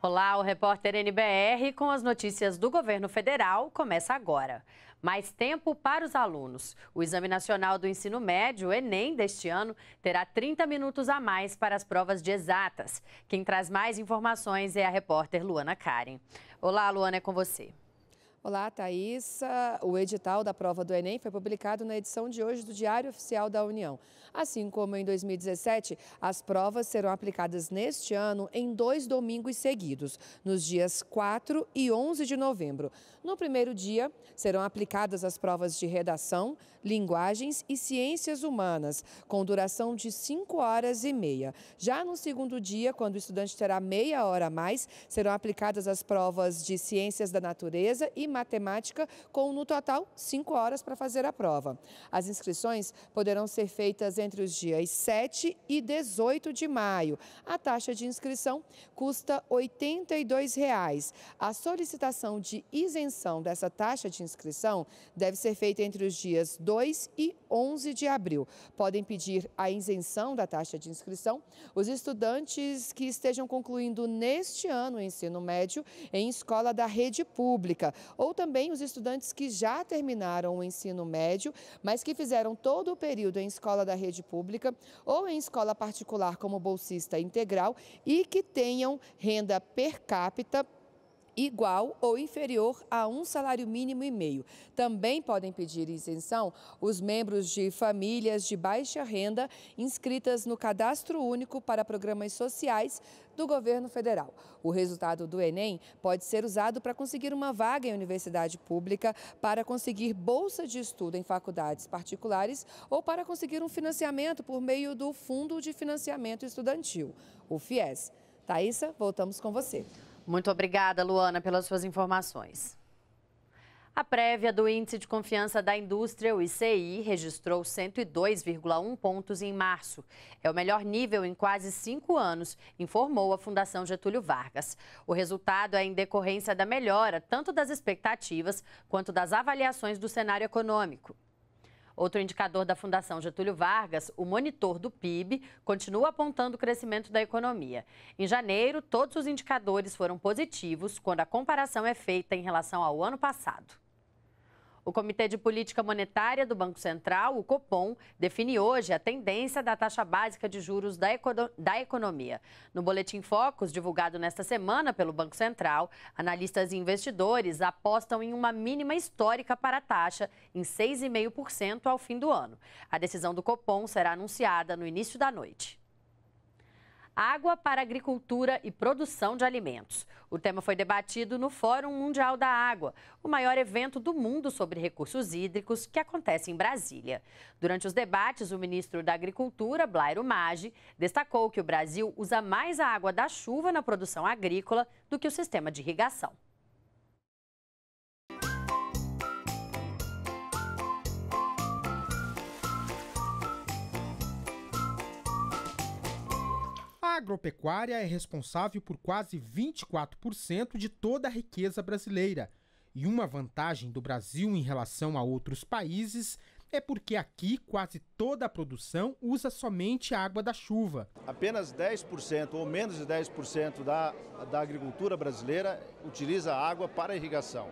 Olá, o repórter NBR com as notícias do governo federal começa agora. Mais tempo para os alunos. O Exame Nacional do Ensino Médio, Enem, deste ano, terá 30 minutos a mais para as provas de exatas. Quem traz mais informações é a repórter Luana Karen. Olá, Luana, é com você. Olá, Thaisa. O edital da prova do Enem foi publicado na edição de hoje do Diário Oficial da União. Assim como em 2017, as provas serão aplicadas neste ano em dois domingos seguidos, nos dias 4 e 11 de novembro. No primeiro dia, serão aplicadas as provas de redação, linguagens e ciências humanas, com duração de 5 horas e meia. Já no segundo dia, quando o estudante terá meia hora a mais, serão aplicadas as provas de ciências da natureza e matemática, com no total cinco horas para fazer a prova. As inscrições poderão ser feitas entre os dias 7 e 18 de maio. A taxa de inscrição custa R$ 82,00. A solicitação de isenção dessa taxa de inscrição deve ser feita entre os dias 2 e 11 de abril. Podem pedir a isenção da taxa de inscrição os estudantes que estejam concluindo neste ano o ensino médio em escola da rede pública ou também os estudantes que já terminaram o ensino médio, mas que fizeram todo o período em escola da rede pública ou em escola particular como bolsista integral e que tenham renda per capita igual ou inferior a um salário mínimo e meio. Também podem pedir isenção os membros de famílias de baixa renda inscritas no Cadastro Único para Programas Sociais do governo federal. O resultado do Enem pode ser usado para conseguir uma vaga em universidade pública, para conseguir bolsa de estudo em faculdades particulares ou para conseguir um financiamento por meio do Fundo de Financiamento Estudantil, o FIES. Thaisa, voltamos com você. Muito obrigada, Luana, pelas suas informações. A prévia do Índice de Confiança da Indústria, o ICI, registrou 102,1 pontos em março. É o melhor nível em quase cinco anos, informou a Fundação Getúlio Vargas. O resultado é em decorrência da melhora tanto das expectativas quanto das avaliações do cenário econômico. Outro indicador da Fundação Getúlio Vargas, o monitor do PIB, continua apontando o crescimento da economia. Em janeiro, todos os indicadores foram positivos quando a comparação é feita em relação ao ano passado. O Comitê de Política Monetária do Banco Central, o COPOM, define hoje a tendência da taxa básica de juros da, econo da economia. No Boletim Focus, divulgado nesta semana pelo Banco Central, analistas e investidores apostam em uma mínima histórica para a taxa, em 6,5% ao fim do ano. A decisão do COPOM será anunciada no início da noite água para agricultura e produção de alimentos. O tema foi debatido no Fórum Mundial da Água, o maior evento do mundo sobre recursos hídricos que acontece em Brasília. Durante os debates, o ministro da Agricultura, Blairo Maggi, destacou que o Brasil usa mais a água da chuva na produção agrícola do que o sistema de irrigação. agropecuária é responsável por quase 24% de toda a riqueza brasileira. E uma vantagem do Brasil em relação a outros países é porque aqui quase toda a produção usa somente a água da chuva. Apenas 10% ou menos de 10% da, da agricultura brasileira utiliza água para irrigação.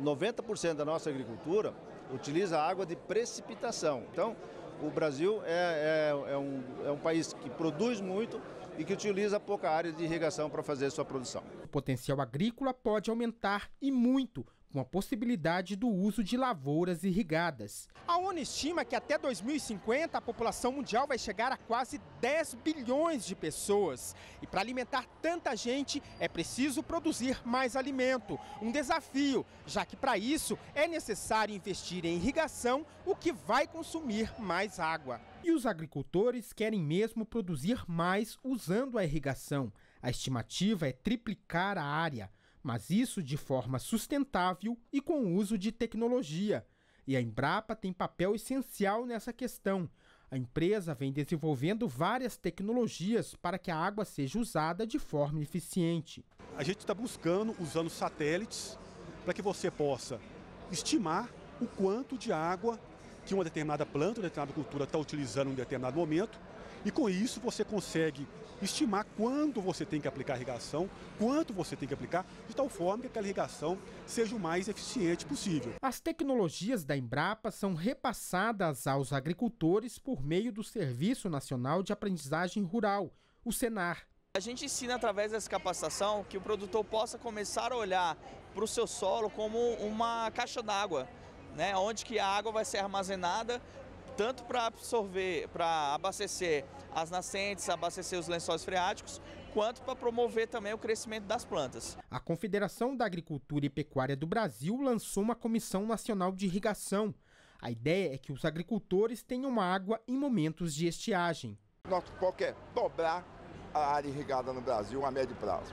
90% da nossa agricultura utiliza água de precipitação. Então, o Brasil é, é, é, um, é um país que produz muito, e que utiliza pouca área de irrigação para fazer sua produção. O potencial agrícola pode aumentar e muito com a possibilidade do uso de lavouras irrigadas. A ONU estima que até 2050 a população mundial vai chegar a quase 10 bilhões de pessoas. E para alimentar tanta gente é preciso produzir mais alimento. Um desafio, já que para isso é necessário investir em irrigação, o que vai consumir mais água. E os agricultores querem mesmo produzir mais usando a irrigação. A estimativa é triplicar a área mas isso de forma sustentável e com o uso de tecnologia. E a Embrapa tem papel essencial nessa questão. A empresa vem desenvolvendo várias tecnologias para que a água seja usada de forma eficiente. A gente está buscando, usando satélites, para que você possa estimar o quanto de água que uma determinada planta, uma determinada cultura está utilizando em determinado momento e com isso você consegue estimar quando você tem que aplicar a irrigação, quanto você tem que aplicar, de tal forma que aquela irrigação seja o mais eficiente possível. As tecnologias da Embrapa são repassadas aos agricultores por meio do Serviço Nacional de Aprendizagem Rural, o SENAR. A gente ensina através dessa capacitação que o produtor possa começar a olhar para o seu solo como uma caixa d'água, né, onde que a água vai ser armazenada tanto para absorver, para abastecer as nascentes, abastecer os lençóis freáticos, quanto para promover também o crescimento das plantas. A Confederação da Agricultura e Pecuária do Brasil lançou uma Comissão Nacional de Irrigação. A ideia é que os agricultores tenham água em momentos de estiagem. Nosso foco é dobrar a área irrigada no Brasil a médio prazo.